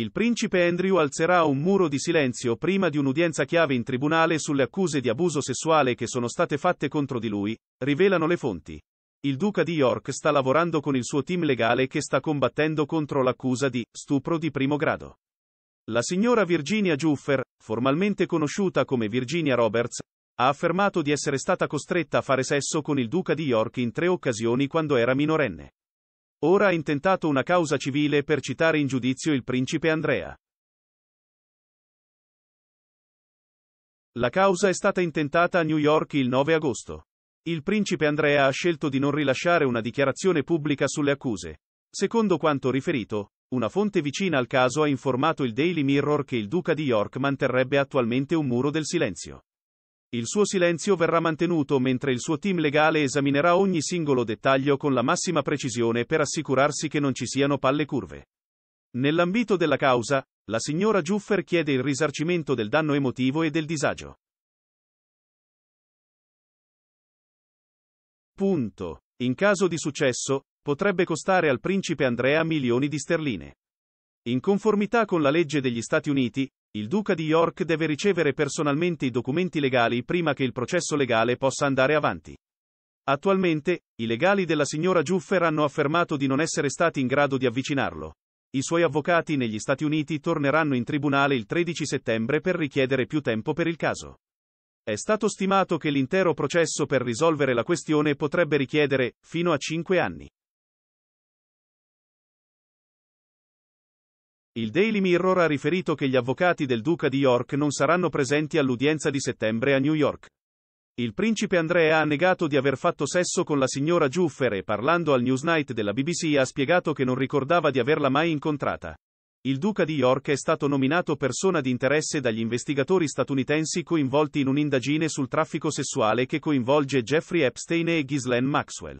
Il principe Andrew alzerà un muro di silenzio prima di un'udienza chiave in tribunale sulle accuse di abuso sessuale che sono state fatte contro di lui, rivelano le fonti. Il duca di York sta lavorando con il suo team legale che sta combattendo contro l'accusa di stupro di primo grado. La signora Virginia Juffer, formalmente conosciuta come Virginia Roberts, ha affermato di essere stata costretta a fare sesso con il duca di York in tre occasioni quando era minorenne. Ora ha intentato una causa civile per citare in giudizio il principe Andrea. La causa è stata intentata a New York il 9 agosto. Il principe Andrea ha scelto di non rilasciare una dichiarazione pubblica sulle accuse. Secondo quanto riferito, una fonte vicina al caso ha informato il Daily Mirror che il duca di York manterrebbe attualmente un muro del silenzio. Il suo silenzio verrà mantenuto mentre il suo team legale esaminerà ogni singolo dettaglio con la massima precisione per assicurarsi che non ci siano palle curve. Nell'ambito della causa, la signora Juffer chiede il risarcimento del danno emotivo e del disagio. Punto. In caso di successo, potrebbe costare al principe Andrea milioni di sterline. In conformità con la legge degli Stati Uniti, il duca di York deve ricevere personalmente i documenti legali prima che il processo legale possa andare avanti. Attualmente, i legali della signora Juffer hanno affermato di non essere stati in grado di avvicinarlo. I suoi avvocati negli Stati Uniti torneranno in tribunale il 13 settembre per richiedere più tempo per il caso. È stato stimato che l'intero processo per risolvere la questione potrebbe richiedere fino a 5 anni. Il Daily Mirror ha riferito che gli avvocati del duca di York non saranno presenti all'udienza di settembre a New York. Il principe Andrea ha negato di aver fatto sesso con la signora Juffer e parlando al Newsnight della BBC ha spiegato che non ricordava di averla mai incontrata. Il duca di York è stato nominato persona di interesse dagli investigatori statunitensi coinvolti in un'indagine sul traffico sessuale che coinvolge Jeffrey Epstein e Ghislaine Maxwell.